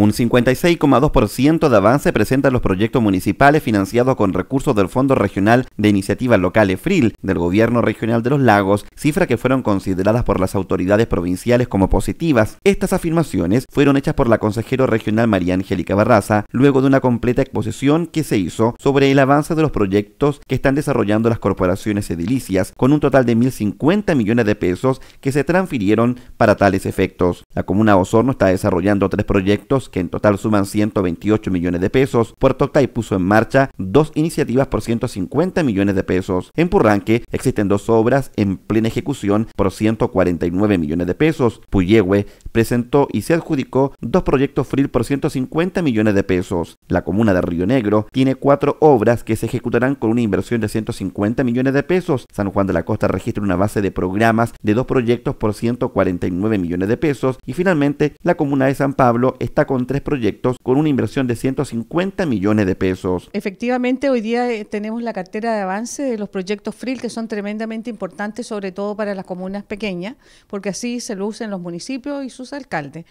Un 56,2% de avance presentan los proyectos municipales financiados con recursos del Fondo Regional de Iniciativas Locales FRIL del Gobierno Regional de los Lagos, cifra que fueron consideradas por las autoridades provinciales como positivas. Estas afirmaciones fueron hechas por la consejera regional María Angélica Barraza luego de una completa exposición que se hizo sobre el avance de los proyectos que están desarrollando las corporaciones edilicias, con un total de 1.050 millones de pesos que se transfirieron para tales efectos. La comuna Osorno está desarrollando tres proyectos que en total suman 128 millones de pesos, Puerto Octay puso en marcha dos iniciativas por 150 millones de pesos. En Purranque existen dos obras en plena ejecución por 149 millones de pesos. Puyehue presentó y se adjudicó dos proyectos FRIL por 150 millones de pesos. La comuna de Río Negro tiene cuatro obras que se ejecutarán con una inversión de 150 millones de pesos. San Juan de la Costa registra una base de programas de dos proyectos por 149 millones de pesos. Y finalmente, la comuna de San Pablo está con tres proyectos con una inversión de 150 millones de pesos. Efectivamente, hoy día eh, tenemos la cartera de avance de los proyectos FRIL que son tremendamente importantes, sobre todo para las comunas pequeñas, porque así se lucen los municipios y sus alcaldes.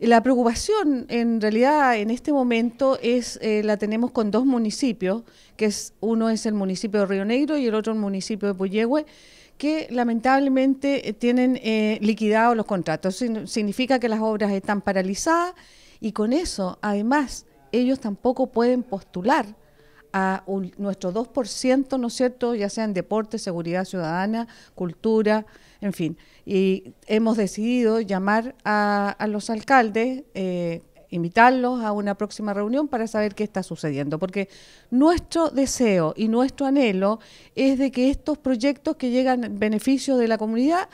Eh, la preocupación en realidad en este momento es eh, la tenemos con dos municipios, que es uno es el municipio de Río Negro y el otro el municipio de Puyehue, que lamentablemente tienen liquidados los contratos. Significa que las obras están paralizadas y con eso, además, ellos tampoco pueden postular a un, nuestro 2%, ¿no es cierto?, ya sea en deporte, seguridad ciudadana, cultura, en fin. Y hemos decidido llamar a, los alcaldes, eh, invitarlos a una próxima reunión para saber qué está sucediendo, porque nuestro deseo y nuestro anhelo es de que estos proyectos que llegan en beneficio de la comunidad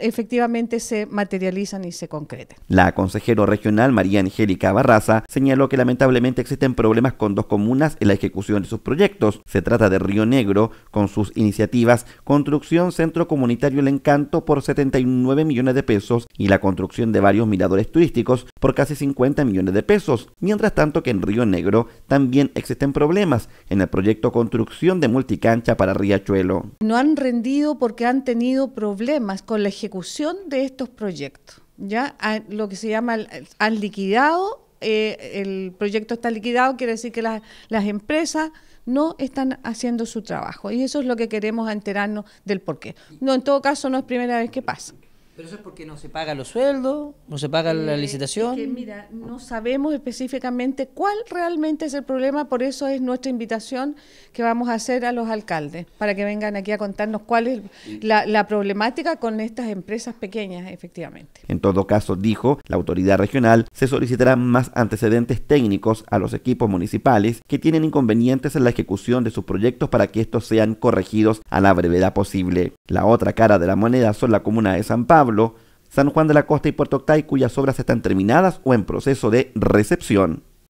efectivamente se materializan y se concreten. La consejera regional María Angélica Barraza señaló que lamentablemente existen problemas con dos comunas en la ejecución de sus proyectos. Se trata de Río Negro, con sus iniciativas Construcción Centro Comunitario El Encanto por 79 millones de pesos y la construcción de varios miradores turísticos por casi 50 millones de pesos. Mientras tanto que en Río Negro también existen problemas en el proyecto Construcción de Multicancha para Riachuelo. No han rendido porque han tenido problemas con la ejecución ejecución de estos proyectos. Ya lo que se llama, han liquidado, eh, el proyecto está liquidado, quiere decir que las empresas no están haciendo su trabajo. Y eso es lo que queremos enterarnos del por qué. No, en todo caso, no es primera vez que pasa. Pero eso es porque no se paga los sueldos, no se paga la eh, licitación. mira, no sabemos específicamente cuál realmente es el problema, por eso es nuestra invitación que vamos a hacer a los alcaldes, para que vengan aquí a contarnos cuál es la, la problemática con estas empresas pequeñas, efectivamente. En todo caso, dijo, la autoridad regional se solicitarán más antecedentes técnicos a los equipos municipales que tienen inconvenientes en la ejecución de sus proyectos para que estos sean corregidos a la brevedad posible. La otra cara de la moneda son la comuna de San Pablo Pablo, San Juan de la Costa y Puerto Octay, cuyas obras están terminadas o en proceso de recepción.